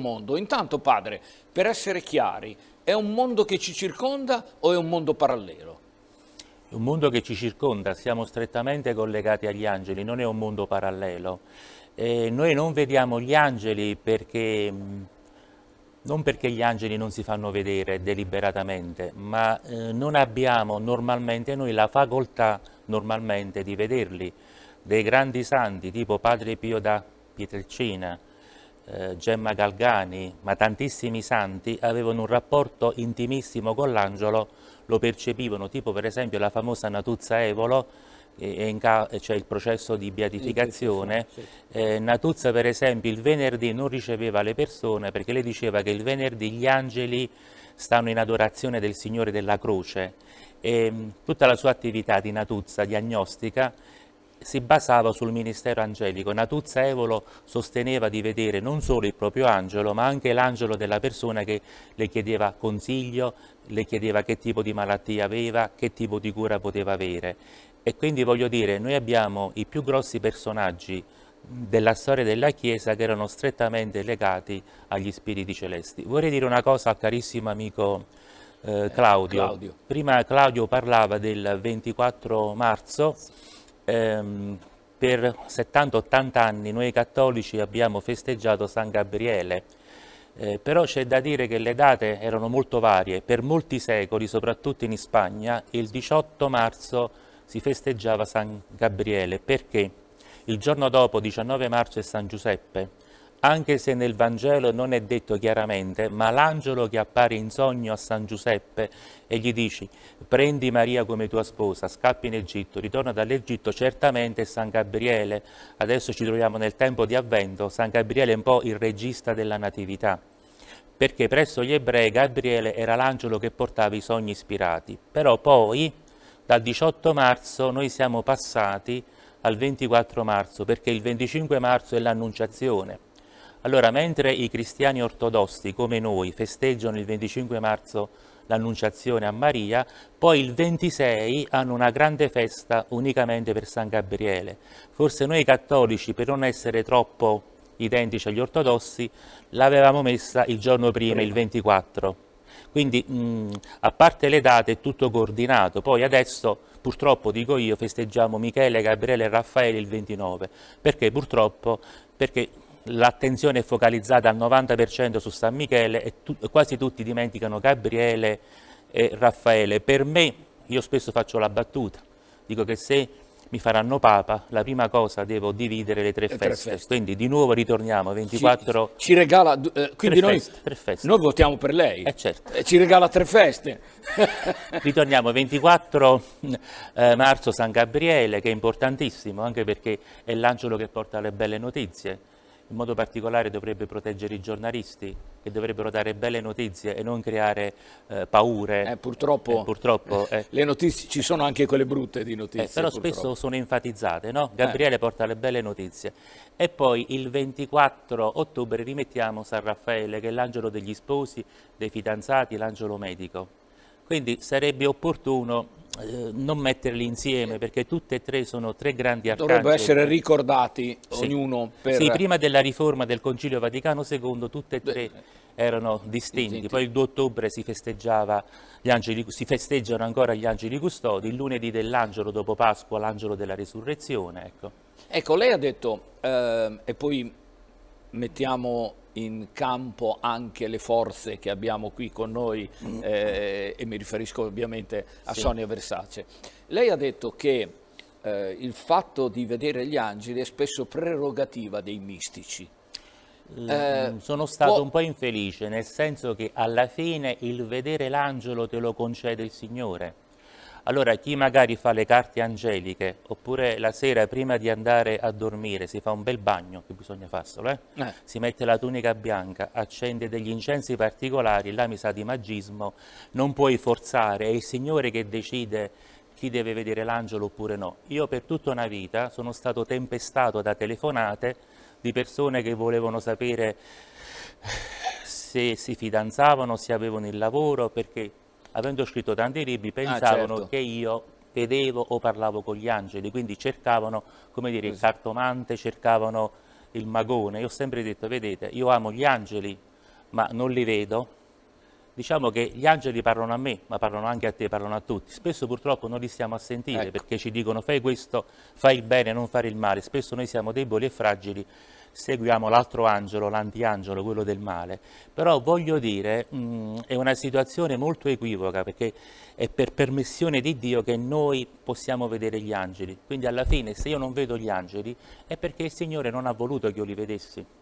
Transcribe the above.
mondo. Intanto, padre, per essere chiari, è un mondo che ci circonda o è un mondo parallelo? È un mondo che ci circonda, siamo strettamente collegati agli angeli, non è un mondo parallelo. Eh, noi non vediamo gli angeli perché, non perché gli angeli non si fanno vedere deliberatamente, ma eh, non abbiamo normalmente noi la facoltà normalmente di vederli. Dei grandi santi tipo Padre Pio da Pietrelcina, eh, Gemma Galgani, ma tantissimi santi, avevano un rapporto intimissimo con l'angelo, lo percepivano, tipo per esempio la famosa Natuzza Evolo, c'è eh, cioè il processo di beatificazione, eh, Natuzza per esempio il venerdì non riceveva le persone perché lei diceva che il venerdì gli angeli stanno in adorazione del Signore della Croce e ehm, tutta la sua attività di Natuzza diagnostica si basava sul ministero angelico. Natuzza Evolo sosteneva di vedere non solo il proprio angelo, ma anche l'angelo della persona che le chiedeva consiglio, le chiedeva che tipo di malattia aveva, che tipo di cura poteva avere. E quindi voglio dire, noi abbiamo i più grossi personaggi della storia della Chiesa che erano strettamente legati agli spiriti celesti. Vorrei dire una cosa al carissimo amico eh, Claudio. Claudio. Prima Claudio parlava del 24 marzo. Sì ehm, per 70-80 anni noi cattolici abbiamo festeggiato San Gabriele, eh, però c'è da dire che le date erano molto varie. Per molti secoli, soprattutto in Spagna, il 18 marzo si festeggiava San Gabriele. Perché? Il giorno dopo, 19 marzo, è San Giuseppe anche se nel Vangelo non è detto chiaramente, ma l'angelo che appare in sogno a San Giuseppe e gli dici prendi Maria come tua sposa, scappi in Egitto, ritorna dall'Egitto, certamente San Gabriele, adesso ci troviamo nel tempo di avvento, San Gabriele è un po' il regista della natività, perché presso gli ebrei Gabriele era l'angelo che portava i sogni ispirati, però poi dal 18 marzo noi siamo passati al 24 marzo, perché il 25 marzo è l'annunciazione, allora, mentre i cristiani ortodossi come noi festeggiano il 25 marzo l'Annunciazione a Maria, poi il 26 hanno una grande festa unicamente per San Gabriele. Forse noi cattolici, per non essere troppo identici agli ortodossi, l'avevamo messa il giorno prima, il 24. Quindi, mh, mm, a parte le date, è tutto coordinato. Poi adesso, purtroppo, dico io, festeggiamo Michele, Gabriele e Raffaele il 29. Perché purtroppo? Perché l'attenzione è focalizzata al 90% su San Michele e tu, quasi tutti dimenticano Gabriele e Raffaele. Per me, io spesso faccio la battuta, dico che se mi faranno papa, la prima cosa devo dividere le tre, le feste. tre feste. Quindi di nuovo ritorniamo 24. Ci, ci regala eh, quindi noi, feste, noi, votiamo per lei. Eh certo. Eh, ci regala tre feste. ritorniamo 24 eh, marzo San Gabriele che è importantissimo anche perché è l'angelo che porta le belle notizie in modo particolare dovrebbe proteggere i giornalisti che dovrebbero dare belle notizie e non creare eh, paure. Eh, purtroppo, eh, purtroppo eh, eh. le notizie, ci sono anche quelle brutte di notizie. Eh, però purtroppo. spesso sono enfatizzate, no? Gabriele porta le belle notizie. E poi il 24 ottobre rimettiamo San Raffaele che è l'angelo degli sposi, dei fidanzati, l'angelo medico. Quindi sarebbe opportuno eh, non metterli insieme perché tutte e tre sono tre grandi arcangeli. Dovrebbero essere ricordati sì. ognuno. Per... Sì, prima della riforma del Concilio Vaticano II tutte e tre erano distinti. distinti. Poi il 2 ottobre si, angeli, si, festeggiano ancora gli angeli custodi, il lunedì dell'angelo dopo Pasqua l'angelo della risurrezione. Ecco. ecco. lei ha detto, eh, e poi mettiamo in campo anche le forze che abbiamo qui con noi mm. eh, e mi riferisco ovviamente a sì. Sonia Versace. Lei ha detto che eh, il fatto di vedere gli angeli è spesso prerogativa dei mistici. Eh, mm, sono stato può... un po' infelice, nel senso che alla fine il vedere l'angelo te lo concede il Signore allora chi magari fa le carte angeliche oppure la sera prima di andare a dormire si fa un bel bagno, che bisogna farselo, eh? Eh. si mette la tunica bianca, accende degli incensi particolari, là mi sa di magismo, non puoi forzare, è il Signore che decide chi deve vedere l'angelo oppure no. Io per tutta una vita sono stato tempestato da telefonate di persone che volevano sapere se si fidanzavano, se avevano il lavoro, perché avendo scritto tanti libri, ah, pensavano ah, certo. che io vedevo o parlavo con gli angeli, quindi cercavano, come dire, il cartomante, cercavano il magone. Io ho sempre detto, vedete, io amo gli angeli, ma non li vedo. Diciamo che gli angeli parlano a me, ma parlano anche a te, parlano a tutti. Spesso purtroppo non li stiamo a sentire ecco. perché ci dicono fai questo, fai il bene, non fare il male. Spesso noi siamo deboli e fragili seguiamo l'altro angelo, l'antiangelo, quello del male. Però voglio dire, mh, mm, è una situazione molto equivoca perché è per permissione di Dio che noi possiamo vedere gli angeli. Quindi alla fine se io non vedo gli angeli è perché il Signore non ha voluto che io li vedessi.